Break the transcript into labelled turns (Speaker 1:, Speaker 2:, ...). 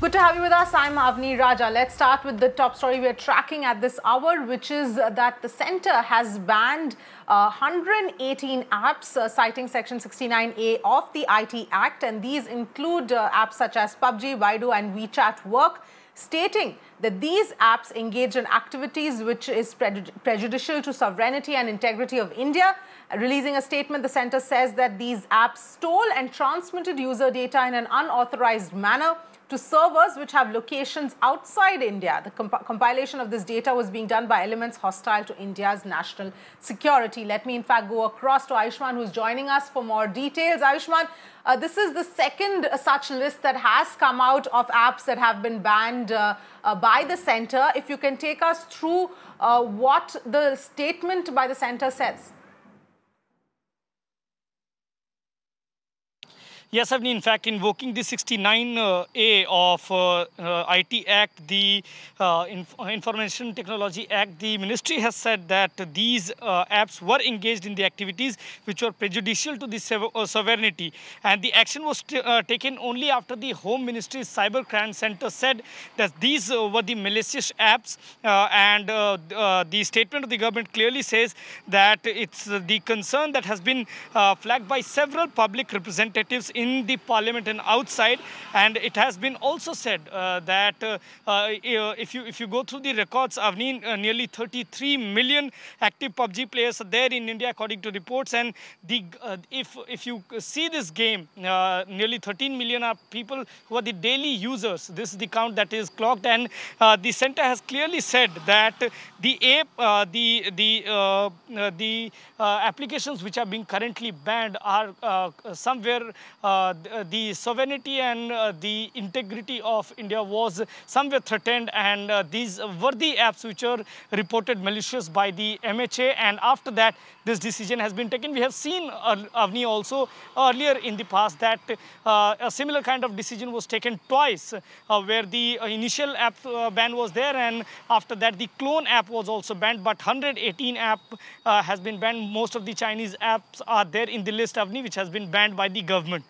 Speaker 1: Good to have you with us. I'm Avni Raja. Let's start with the top story we're tracking at this hour, which is that the center has banned uh, 118 apps, uh, citing Section 69A of the IT Act. And these include uh, apps such as PUBG, Baidu, and WeChat Work stating that these apps engage in activities which is prejudicial to sovereignty and integrity of India. Releasing a statement, the center says that these apps stole and transmitted user data in an unauthorized manner, to servers which have locations outside India. The comp compilation of this data was being done by elements hostile to India's national security. Let me, in fact, go across to Aishman, who's joining us for more details. Aishman, uh, this is the second uh, such list that has come out of apps that have been banned uh, uh by the center. If you can take us through uh, what the statement by the center says.
Speaker 2: Yes, mean, in fact, invoking the 69A uh, of uh, uh, IT Act, the uh, Inf uh, Information Technology Act, the ministry has said that these uh, apps were engaged in the activities which were prejudicial to the sovereignty. And the action was taken only after the Home Ministry's Cyber Crime Center said that these were the malicious apps. and the statement of the government clearly says that it's the concern that has been flagged by several public representatives in the parliament and outside. And it has been also said uh, that uh, uh, if you if you go through the records, Avneen, uh, nearly 33 million active PUBG players are there in India, according to reports. And the if if you see this game, nearly 13 million are people who are the daily users. This is the count that is clocked, and the centre has clearly said that the app, the the uh, the uh, applications which are being currently banned are uh, somewhere uh, uh, the sovereignty and uh, the integrity of India was somewhere threatened and uh, these were the apps which are reported malicious by the MHA and after that this decision has been taken. We have seen uh, Avni also earlier in the past that a similar kind of decision was taken twice where the initial app ban was there and after that the clone app was also banned but 118 app has been banned. Most of the Chinese apps are there in the list Avni which has been banned by the government.